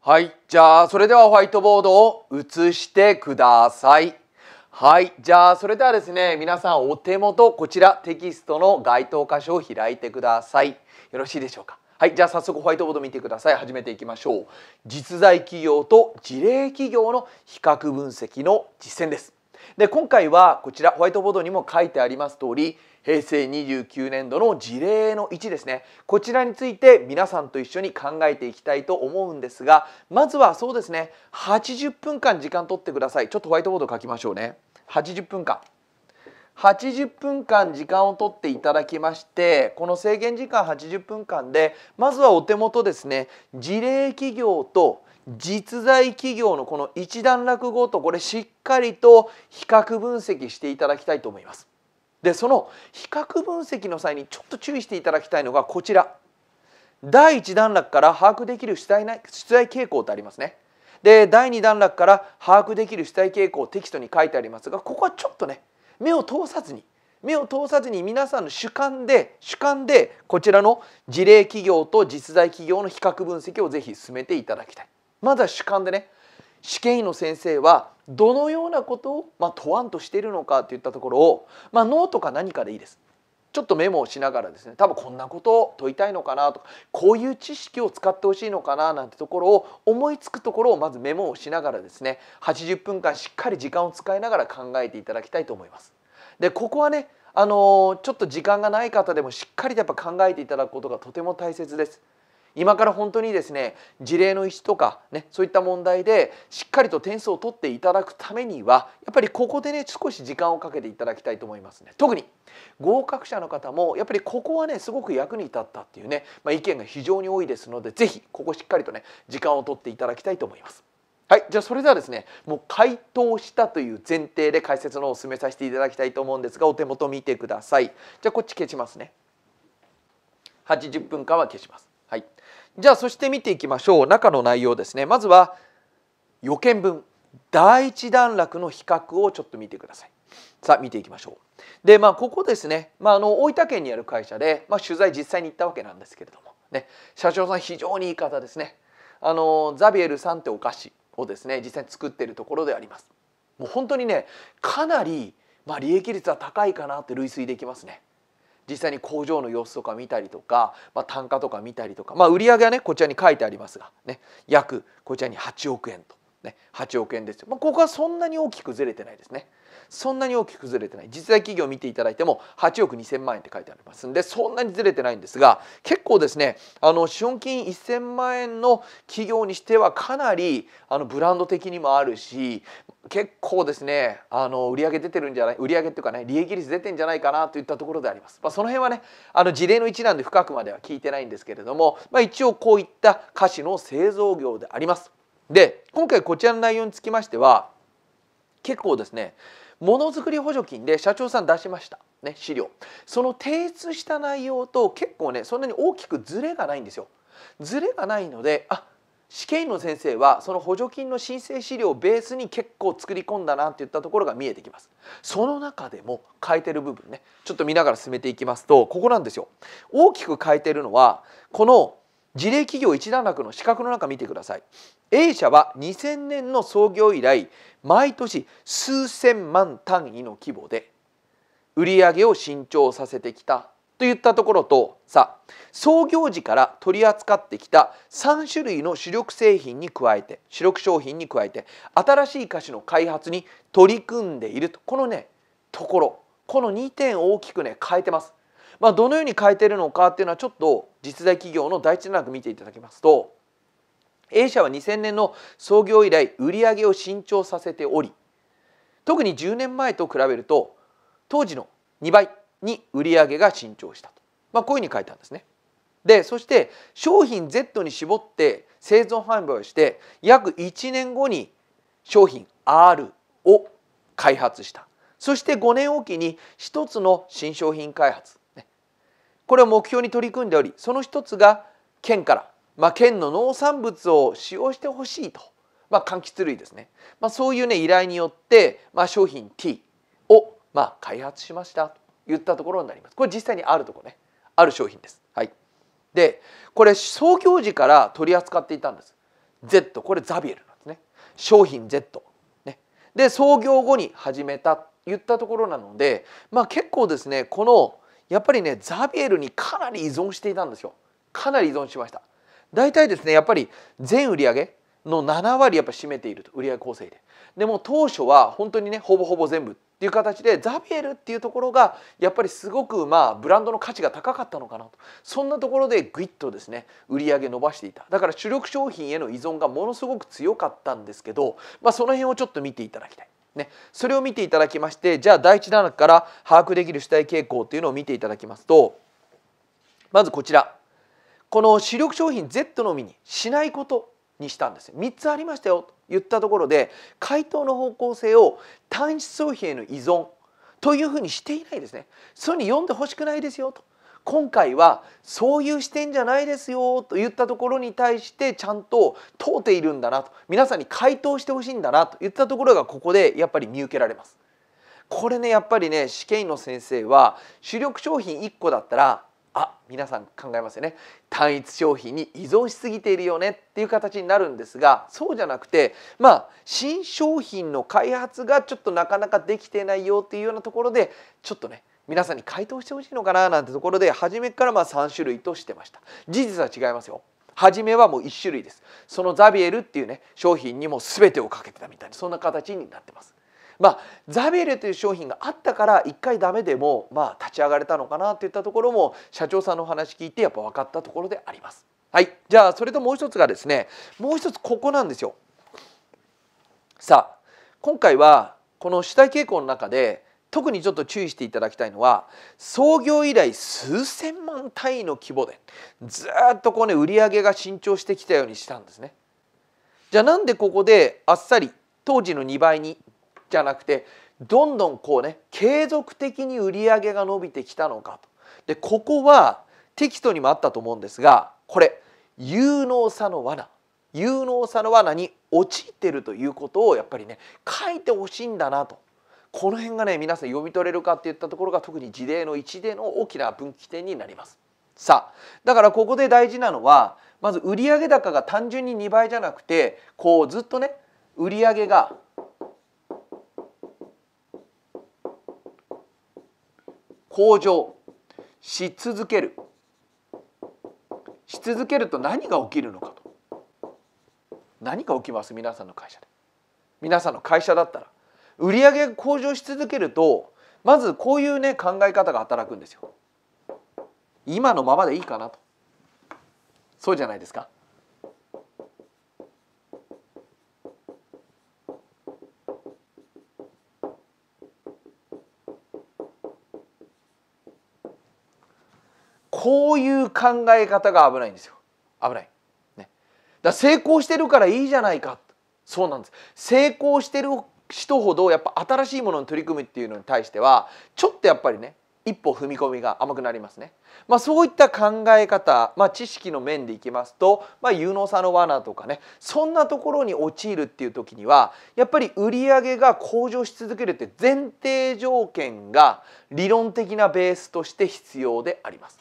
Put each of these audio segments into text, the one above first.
はい。じゃあ、それではホワイトボードを写してください。はい。じゃあ、それではですね、皆さんお手元、こちらテキストの該当箇所を開いてください。よろしいでしょうか。はい。じゃあ、早速ホワイトボード見てください。始めていきましょう。実在企業と事例企業の比較分析の実践です。で、今回はこちらホワイトボードにも書いてあります通り、平成29年度の事例の1ですねこちらについて皆さんと一緒に考えていきたいと思うんですがまずはそうですね80分間時間取ってくださいちょっとホワイトボード書きましょうね80分間80分間時間を取っていただきましてこの制限時間80分間でまずはお手元ですね事例企業と実在企業のこの一段落ごとこれしっかりと比較分析していただきたいと思います。でその比較分析の際にちょっと注意していただきたいのがこちら第1段落から把握できる出題出題傾向ってありますね。で第2段落から把握できる主体傾向テキストに書いてありますがここはちょっとね目を通さずに目を通さずに皆さんの主観で主観でこちらの事例企業と実在企業の比較分析をぜひ進めていただきたいまずは主観でね試験医の先生はどのようなことを、まあ、問わんとしているのかといったところを、まあ、ノートか何かでいいです。ちょっとメモをしながらですね多分こんなことを問いたいのかなとかこういう知識を使ってほしいのかななんてところを思いつくところをまずメモをしながらですね80分間しっかり時間を使いながら考えていただきたいと思います。でここはねあのー、ちょっと時間がない方でもしっかりとやっぱ考えていただくことがとても大切です。今から本当にですね事例の1とか、ね、そういった問題でしっかりと点数を取っていただくためにはやっぱりここでね少し時間をかけていただきたいと思いますね特に合格者の方もやっぱりここはねすごく役に立ったっていうね、まあ、意見が非常に多いですので是非ここしっかりとね時間を取っていただきたいと思います。はい、じゃあそれではですねもう回答したという前提で解説のを進めさせていただきたいと思うんですがお手元見てくださいじゃあこっち消しますね80分間は消しますはい、じゃあそして見ていきましょう中の内容ですねまずは予見分第一段落の比較をちょっと見てくださいさあ見ていきましょうでまあここですね、まあ、あの大分県にある会社で、まあ、取材実際に行ったわけなんですけれどもね社長さん非常にいい方ですねあのザビエルさんってお菓子をですね実際に作ってるところでありますもう本当にねかなりまあ、利益率は高いかなって類推できますね実際に工場の様子とか見たりとか、まあ、単価とか見たりとか、まあ、売上はねこちらに書いてありますが、ね、約こちらに8億円と、ね、8億円ですよ、まあ、ここはそんなに大きくずれてないですね。そんなに大きくずれてない実在企業を見ていただいても8億2000万円って書いてありますんでそんなにずれてないんですが結構ですねあの資本金1000万円の企業にしてはかなりあのブランド的にもあるし結構ですねあの売上出てるんじゃない売上っていうかね利益率出てんじゃないかなといったところであります、まあ、その辺はねあの事例の一覧で深くまでは聞いてないんですけれども、まあ、一応こういった菓子の製造業でありますで今回こちらの内容につきましては結構ですねものづくり補助金で社長さん出しました、ね、資料その提出した内容と結構ねそんなに大きくずれがないんですよ。ずれがないのであ試験の先生はその補助金の申請資料をベースに結構作り込んだなっていったところが見えてきますその中でも変えてる部分ねちょっと見ながら進めていきますとここなんですよ大きく変えてるのはこの事例企業一段落の資格の中見てください A 社は2000年の創業以来毎年数千万単位の規模で売上を伸長させてきたといったところとさ創業時から取り扱ってきた3種類の主力製品に加えて主力商品に加えて新しい菓子の開発に取り組んでいるとこのねところこの2点を大きくね変えてますまあ、どのように変えているのかっていうのはちょっと実在企業の第一段落見ていただきますと A 社は2000年の創業以来売上を伸長させており特に10年前と比べると当時の2倍に売上が伸長したと、まあ、こういうふうに書いたんですね。でそして商品 Z に絞って製造販売をして約1年後に商品 R を開発したそして5年おきに1つの新商品開発これを目標に取り組んでおりその一つが県から、まあ、県の農産物を使用してほしいと、まあ、柑橘類ですね、まあ、そういう、ね、依頼によって、まあ、商品 T を、まあ、開発しましたといったところになります。これ実際にあるとこねある商品です。はい、でこれ創業時から取り扱っていたんです。Z これザビエルなんですね。商品 Z、ね、で創業後に始めた言ったところなので、まあ、結構ですねこのやっぱりねザビエルにかなり依存していたんですよかなり依存しました大体ですねやっぱり全売上の7割やっぱ占めていると売上構成ででも当初は本当にねほぼほぼ全部っていう形でザビエルっていうところがやっぱりすごくまあブランドの価値が高かったのかなとそんなところでグイッとですね売り上げ伸ばしていただから主力商品への依存がものすごく強かったんですけど、まあ、その辺をちょっと見ていただきたい。ね、それを見ていただきましてじゃあ第1段落から把握できる主体傾向というのを見ていただきますとまずこちらこの主力商品 Z のみにしないことにしたんです3つありましたよと言ったところで回答の方向性を単一消費への依存というふうにしていないですねそういうふうに読んでほしくないですよと今回はそういう視点じゃないですよと言ったところに対してちゃんと問うているんだなと皆さんに回答してほしいんだなと言ったところがここでやっぱり見受けられます。これねやっぱりね試験の先生は主力商品1個だったらあ皆さん考えますよね単一商品に依存しすぎているよねっていう形になるんですがそうじゃなくてまあ新商品の開発がちょっとなかなかできてないよっていうようなところでちょっとね皆さんに回答してほしいのかななんてところで初めからまあ3種類としてました事実は違いますよ初めはもう1種類ですそのザビエルっていうね商品にも全てをかけてたみたいなそんな形になってますまあ、ザビエルという商品があったから一回ダメでも、まあ、立ち上がれたのかなといったところも社長さんの話聞いてやっぱ分かったところであります。はい、じゃあそれともう一つがですねもう一つここなんですよ。さあ今回はこの主体傾向の中で特にちょっと注意していただきたいのは創業以来数千万単位の規模でずっとこうね売り上げが伸長してきたようにしたんですね。じゃあなんでここであっさり当時の2倍にじゃなくてどんどんこうね継続的に売り上げが伸びてきたのかと。でここはテキストにもあったと思うんですがこれ有能さの罠有能さの罠に陥ってるということをやっぱりね書いてほしいんだなとこの辺がね皆さん読み取れるかっていったところが特に事例の1での大きな分岐点になります。さあだからここで大事なのはまず売上高が単純に2倍じゃなくてこうずっとね売上が向上し続けるし続けると何が起きるのかと何が起きます皆さんの会社で皆さんの会社だったら売上が向上し続けるとまずこういうね考え方が働くんですよ。今のままでいいかなとそうじゃないですか。こういう考え方が危ないんですよ危ない、ね、だ成功してるからいいじゃないかそうなんです成功してる人ほどやっぱ新しいものに取り組むっていうのに対してはちょっとやっぱりね一歩踏み込みが甘くなりますね、まあ、そういった考え方、まあ、知識の面でいきますと、まあ、有能さの罠とかねそんなところに陥るっていう時にはやっぱり売上が向上し続けるって前提条件が理論的なベースとして必要であります。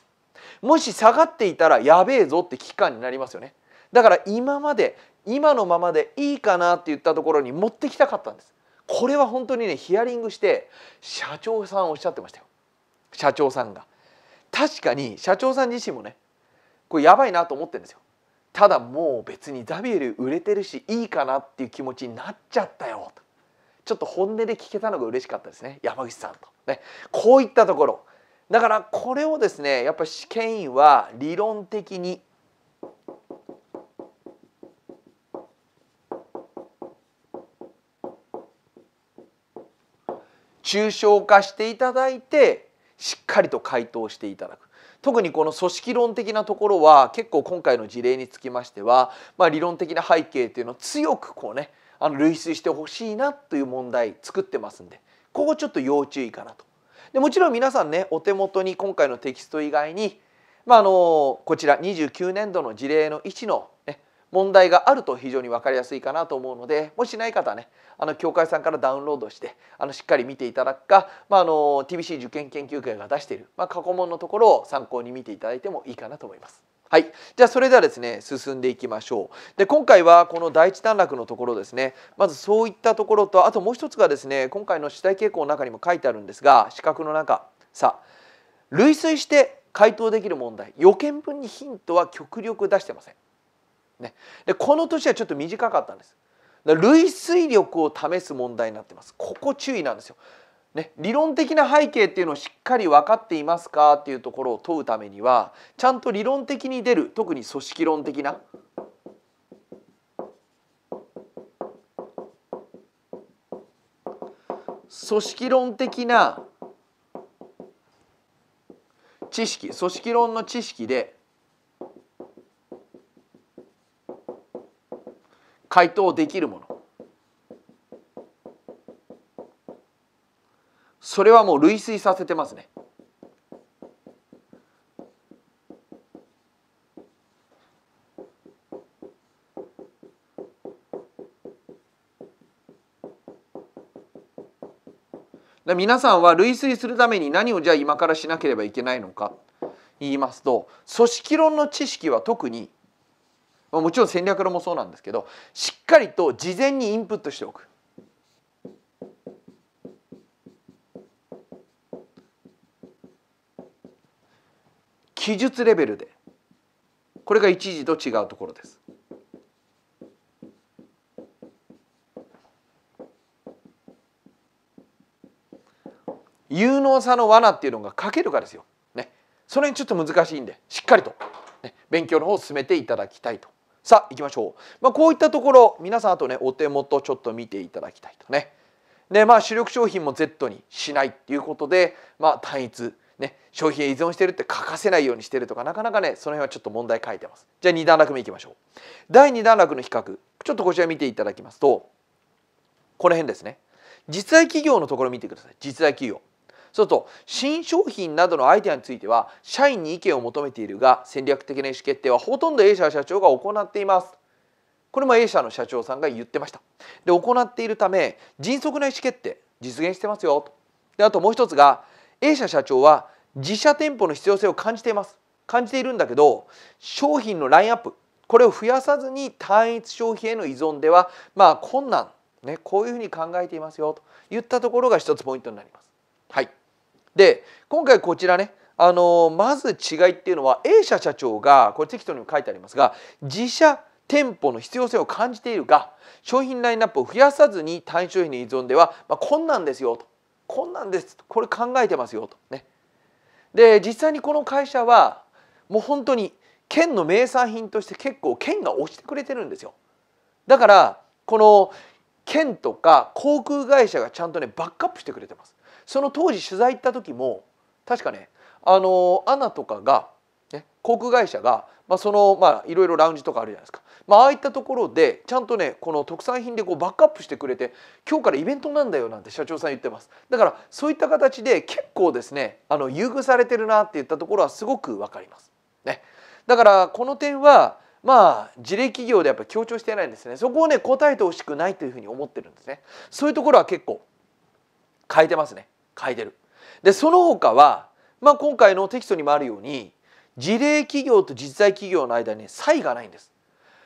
もし下がっていたらやべえぞって危機感になりますよねだから今まで今のままでいいかなって言ったところに持ってきたかったんですこれは本当にねヒアリングして社長さんおっしゃってましたよ社長さんが確かに社長さん自身もねこれやばいなと思ってるんですよただもう別にザビエル売れてるしいいかなっていう気持ちになっちゃったよとちょっと本音で聞けたのが嬉しかったですね山口さんとねこういったところだからこれをですねやっぱり試験員は理論的に抽象化していただいてしっかりと回答していただく。特にこの組織論的なところは結構今回の事例につきましては、まあ、理論的な背景というのを強くこうねあの類推してほしいなという問題作ってますんでここちょっと要注意かなと。でもちろん皆さんねお手元に今回のテキスト以外に、まあ、あのこちら29年度の事例の1の、ね、問題があると非常に分かりやすいかなと思うのでもしない方はねあの教会さんからダウンロードしてあのしっかり見ていただくか、まあ、あの TBC 受験研究会が出している、まあ、過去問のところを参考に見ていただいてもいいかなと思います。はい、じゃあそれではですね進んでいきましょうで今回はこの第一段落のところですねまずそういったところとあともう一つがですね今回の主体傾向の中にも書いてあるんですが四角の中さあ類推して回答できる問題予見文にヒントは極力出してませんね、でこの年はちょっと短かったんです類推力を試す問題になってますここ注意なんですよ、ね、理論的な背景っていうのをしっかり分かっていますかっていうところを問うためにはちゃんと理論的に出る特に組織論的な組織論的な知識組織論の知識で回答できるものそれはもう類推させてますね。皆さんは類推するために何をじゃあ今からしなければいけないのか言いますと組織論の知識は特にもちろん戦略論もそうなんですけどしっかりと事前にインプットしておく。記述レベルでこれが一時と違うところです。有能さの罠っていうのが書けるかですよ。ね、それちょっと難しいんでしっかりと、ね、勉強の方を進めていただきたいとさあ行きましょう、まあ、こういったところ皆さんあとねお手元ちょっと見ていただきたいとねでまあ主力商品も Z にしないっていうことでまあ単一ね、消費が依存してるって欠かせないようにしてるとかなかなかねその辺はちょっと問題書いてますじゃあ2段落目いきましょう第2段落の比較ちょっとこちら見ていただきますとこの辺ですね実在企業のところ見てください実在企業それと新商品などのアイデアについては社員に意見を求めているが戦略的な意思決定はほとんど A 社社長が行っていますこれも A 社の社長さんが言ってましたで行っているため迅速な意思決定実現してますよとであともう一つが A 社社長は自社店舗の必要性を感じています感じているんだけど商品のラインアップこれを増やさずに単一消費への依存ではまあ困難ねこういうふうに考えていますよといったところが一つポイントになります。はいで今回こちらねあのまず違いっていうのは A 社社長がこれ適当にも書いてありますが自社店舗の必要性を感じているが商品ラインナップを増やさずに単商品の依存では、まあ、こんなんですよとこんなんですこれ考えてますよとね。で実際にこの会社はもう本当に県の名産品として結構県が推してくれてるんですよ。だからこの県とか航空会社がちゃんとねバックアップしてくれてます。その当時取材行った時も確かねあのアナとかが、ね、航空会社が、まあ、そのまあいろいろラウンジとかあるじゃないですか、まああいったところでちゃんとねこの特産品でこうバックアップしてくれて今日からイベントなんだよなんて社長さん言ってますだからそういった形で結構ですねあの優遇されてるなっていったところはすごくわかります。ね、だからこの点はまあ事例企業でやっぱ強調してないんですねそこをね答えてほしくないというふうに思ってるんですねそういうところは結構変えてますね書いてる。でその他は、まあ、今回のテキストにもあるように事例企業と実在企業の間に差異がないんです。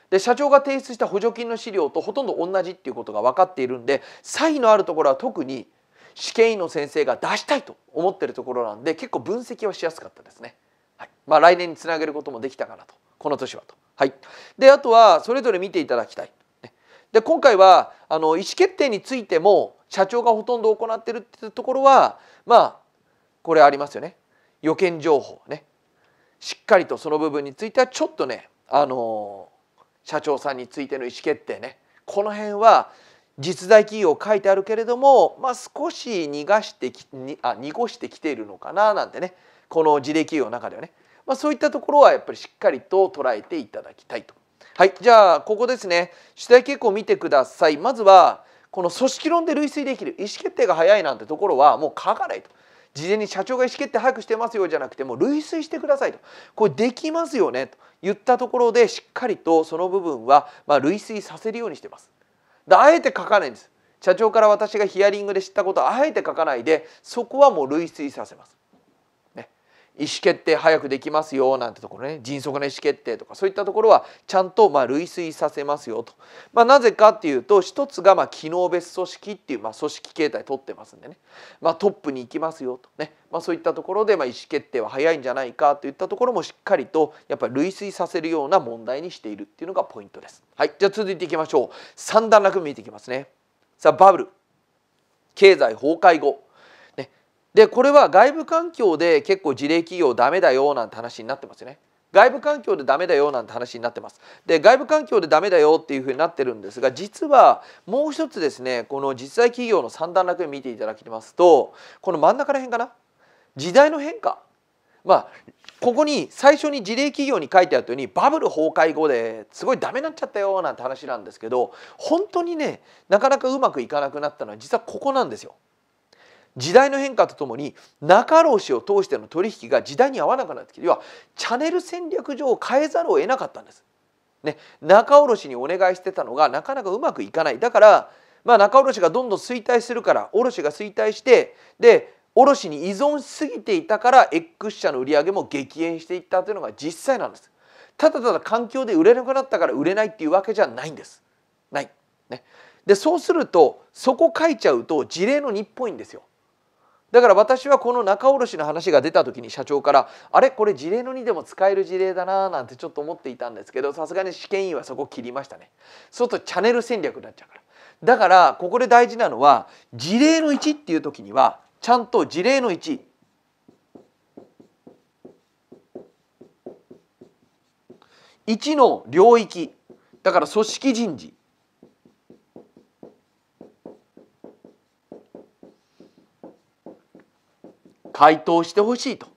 で社長が提出した補助金の資料とほとんど同じっていうことが分かっているんで差異のあるところは特に試験員の先生が出したいと思ってるところなんで結構分析はしやすかったですね。はいまあ、来年につなげることもできたかなとこの年はと。はい、であとはそれぞれ見ていただきたい。で今回はあの意思決定についても社長がほとんど行ってるってところはまあこれありますよね予見情報ねしっかりとその部分についてはちょっとねあの社長さんについての意思決定ねこの辺は実在企業書いてあるけれども、まあ、少し逃がしてきにあ濁してきているのかななんてねこの事例企業の中ではね、まあ、そういったところはやっぱりしっかりと捉えていただきたいと。はいじゃあここですね主体傾向を見てください。まずはこの組織論で類推できる意思決定が早いなんてところはもう書かないと。事前に社長が意思決定早くしてますよじゃなくてもう類推してくださいとこれできますよねと言ったところでしっかりとその部分はま類推させるようにしてますであえて書かないんです社長から私がヒアリングで知ったことはあえて書かないでそこはもう類推させます意思決定早くできますよなんてところね迅速な意思決定とかそういったところはちゃんとまあ類推させますよと、まあ、なぜかっていうと一つがまあ機能別組織っていうまあ組織形態取ってますんでね、まあ、トップに行きますよとね、まあ、そういったところでまあ意思決定は早いんじゃないかといったところもしっかりとやっぱり類推させるような問題にしているっていうのがポイントです。はい、じゃあ続いていきましょう3段落見ていきますね。さあバブル経済崩壊後でこれは外部環境で結構事例企業ダメだよなんて話になってますよね。外部環境でダメだよなんて話になってます。で外部環境でダメだよっていうふうになってるんですが実はもう一つですねこの実在企業の三段落を見ていただきますとこの真ん中ら辺かな時代の変化まあここに最初に事例企業に書いてあったようにバブル崩壊後ですごいダメになっちゃったよなんて話なんですけど本当にねなかなかうまくいかなくなったのは実はここなんですよ。時代の変化とともに中卸を通しての取引が時代に合わなくなってきて要はチャネル戦略上変えざるを得なかったんです。ね、仲卸にお願いしてたのがなかなかうまくいかないだから、まあ、仲卸がどんどん衰退するから卸が衰退してで卸に依存しすぎていたから X 社の売り上げも激減していったというのが実際なんです。ただただ環境で売れなくなったから売れないっていうわけじゃないんです。ない。ね、でそうするとそこ書いちゃうと事例の日ぽいんですよ。だから私はこの仲卸の話が出た時に社長から「あれこれ事例の2でも使える事例だな」なんてちょっと思っていたんですけどさすがに試験委員はそこ切りましたね。そうするとチャンネル戦略になっちゃうから。だからここで大事なのは事例の1っていう時にはちゃんと事例の1。1の領域だから組織人事回答してほしいと。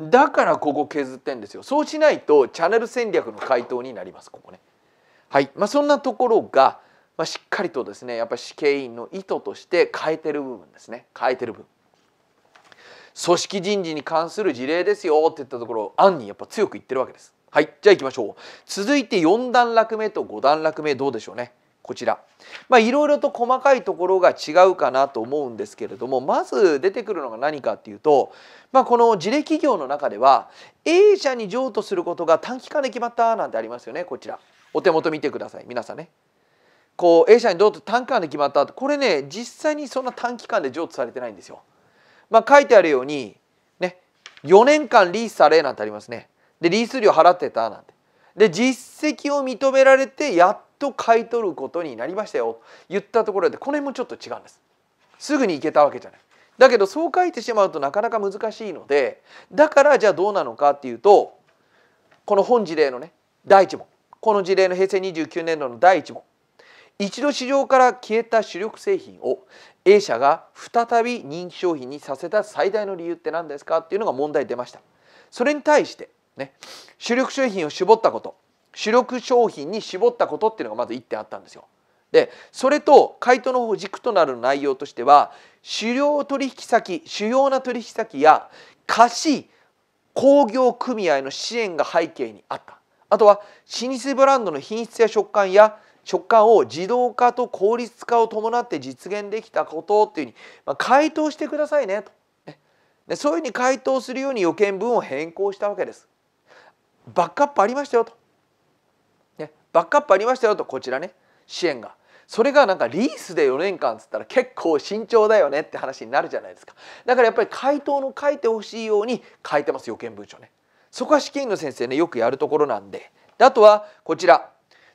だからここ削ってんですよ。そうしないとチャンネル戦略の回答になりますここね。はいまあ、そんなところが、まあ、しっかりとですねやっぱり死刑員の意図として変えてる部分ですね変えてる部分。組織人事に関する事例ですよって言ったところ案にやっぱ強く言ってるわけです。はいじゃあいきましょう続いて4段落目と5段落目どうでしょうねこちらまあいろいろと細かいところが違うかなと思うんですけれどもまず出てくるのが何かっていうと、まあ、この事例企業の中では A 社に譲渡することが短期間で決まったなんてありますよねこちらお手元見てください皆さんね。こう A 社に譲渡短期間で決まったこれね実際にそんな短期間で譲渡されてないんですよ。まあ、書いてあるように、ね、4年間リースされなんてありますね。でリース料払ってたなんてで実績を認められてやっと買い取ることになりましたよと言ったところでこの辺もちょっと違うんですすぐに行けたわけじゃないだけどそう書いてしまうとなかなか難しいのでだからじゃあどうなのかっていうとこの本事例のね第1問この事例の平成29年度の第1問一度市場から消えた主力製品を A 社が再び人気商品にさせた最大の理由って何ですかっていうのが問題出ましたそれに対してね、主力商品を絞ったこと主力商品に絞ったことっていうのがまず1点あったんですよ。でそれと回答の方軸となる内容としては主要取引先主要な取引先や貸し工業組合の支援が背景にあったあとは老舗ブランドの品質や食感や食感を自動化と効率化を伴って実現できたことっていうふうに、まあ、回答してくださいねと、ね、そういうふうに回答するように予見文を変更したわけです。バックアップありましたよと、ね、バックアップありましたよとこちらね支援がそれがなんかリースで4年間っつったら結構慎重だよねって話になるじゃないですかだからやっぱり回答の書いてほしいように書いてます予見文書ねそこは試験の先生ねよくやるところなんでであとはこちら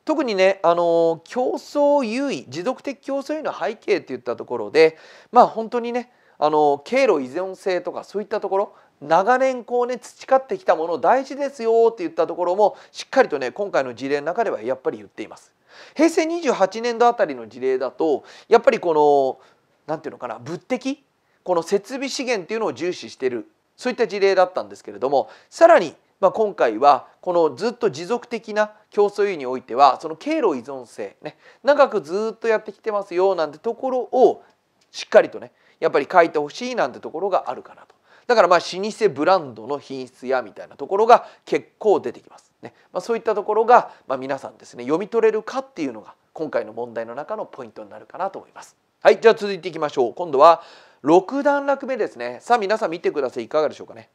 特にね、あの競争優位持続的競争優位の背景っていったところでまあ本当にねあの経路依存性とかそういったところ長年こうね培ってきたもの大事ですよって言ったところもしっかりとね今回の事例の中ではやっぱり言っています。平成28年度あたりの事例だとやっぱりこの何て言うのかな物的この設備資源っていうのを重視してるそういった事例だったんですけれどもさらにまあ、今回はこのずっと持続的な競争優位においてはその経路依存性ね長くずっとやってきてますよなんてところをしっかりとねやっぱり書いてほしいなんてところがあるかなと。だからまあ老舗ブランドの品質やみたいなところが結構出てきます、ねまあ、そういったところが、まあ、皆さんですね読み取れるかっていうのが今回の問題の中のポイントになるかなと思います。はいじゃあ続いていきましょう今度は6段落目ですねさあ皆さん見てくださいいかがでしょうかね、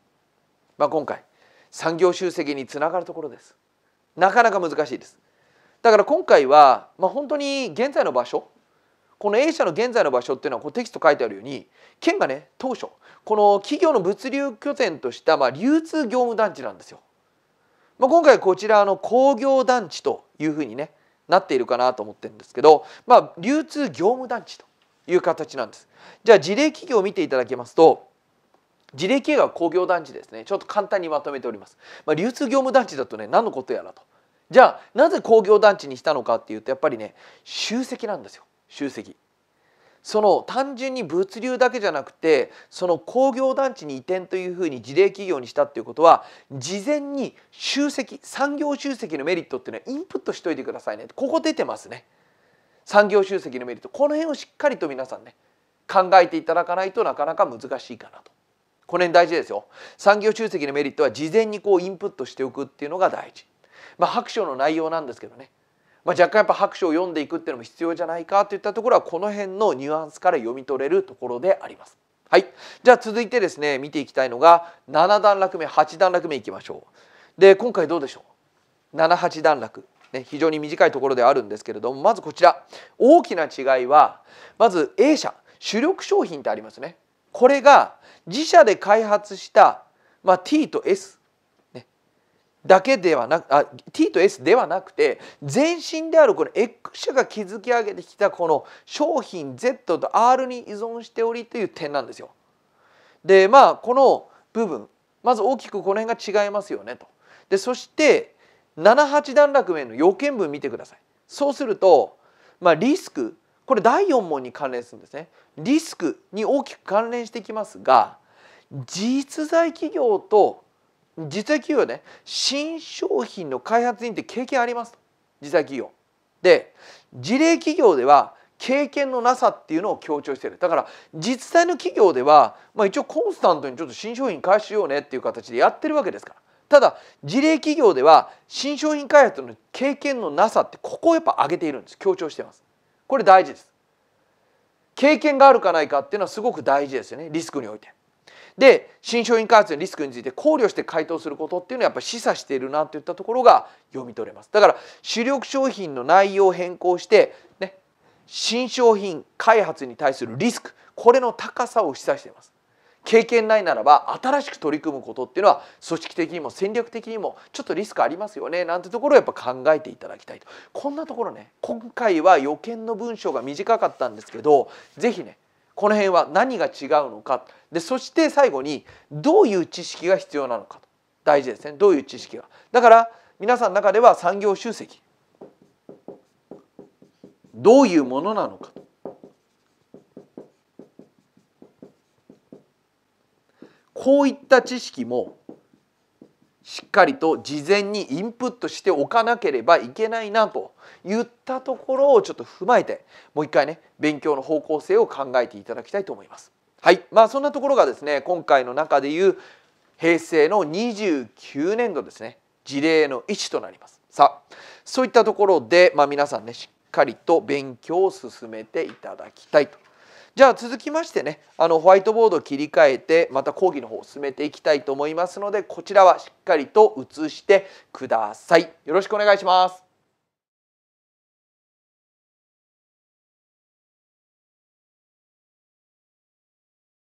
まあ、今回産業集積につながるところですなかなか難しいですだから今回は、まあ、本当に現在の場所この A 社の現在の場所っていうのはこうテキスト書いてあるように県がね当初この企業の物流拠点としたまあ流通業務団地なんですよ。まあ、今回こちらの工業団地というふうにねなっているかなと思ってるんですけど、まあ、流通業務団地という形なんです。じゃあ事例企業を見ていただきますと事例企業は工業団地ですねちょっと簡単にまとめております。まあ、流通業務団地だとね何のことやらと。じゃあなぜ工業団地にしたのかっていうとやっぱりね集積なんですよ集積。その単純に物流だけじゃなくてその工業団地に移転というふうに事例企業にしたっていうことは事前に集積産業集積のメリットっていうのはインプットしといてくださいねここ出てますね産業集積のメリットこの辺をしっかりと皆さんね考えていただかないとなかなか難しいかなとこの辺大事ですよ産業集積のメリットは事前にこうインプットしておくっていうのが大事まあ白書の内容なんですけどねまあ、若干やっぱ白書を読んでいくっていうのも必要じゃないかといったところはこの辺のニュアンスから読み取れるところであります。はい、じゃあ続いてですね見ていきたいのが7段落目8段落目いきましょう。で今回どうでしょう78段落、ね、非常に短いところであるんですけれどもまずこちら大きな違いはまず A 社主力商品ってありますね。これが自社で開発した、まあ、T と S だけではなくあ T と S ではなくて前身であるこの X 社が築き上げてきたこの商品 Z と R に依存しておりという点なんですよ。でまあこの部分まず大きくこの辺が違いますよねと。でそして78段落目の要件文見てください。そうすると、まあ、リスクこれ第4問に関連するんですね。リスクに大きく関連してきますが実在企業と実際企業ね新商品の開発員って経験あります実際企業で事例企業では経験のなさっていうのを強調してるだから実際の企業では、まあ、一応コンスタントにちょっと新商品開始しようねっていう形でやってるわけですからただ事例企業では新商品開発の経験のなさってここをやっぱ上げているんです強調してますこれ大事です経験があるかないかっていうのはすごく大事ですよねリスクにおいてで新商品開発のリスクについて考慮して回答することっていうのはやっぱり示唆しているなといったところが読み取れますだから主力商品の内容を変更して、ね、新商品開発に対するリスクこれの高さを示唆しています経験ないならば新しく取り組むことっていうのは組織的にも戦略的にもちょっとリスクありますよねなんてところをやっぱ考えていただきたいとこんなところね今回は予見の文章が短かったんですけど是非ねこの辺は何が違うのかでそして最後にどういう知識が必要なのか大事ですねどういう知識がだから皆さんの中では産業集積どういうものなのかこういった知識もっかりと事前にインプットしておかなければいけないなと言ったところをちょっと踏まえてもう一回ね勉強の方向性を考えていただきたいと思います。はいまあ、そんなところがですね今回の中でいう平成の29年度ですね事例の1となります。さあそういったところで、まあ、皆さんねしっかりと勉強を進めていただきたいとじゃあ続きましてねあのホワイトボードを切り替えてまた講義の方を進めていきたいと思いますのでこちらはしっかりと写してください。よろしくお願いします。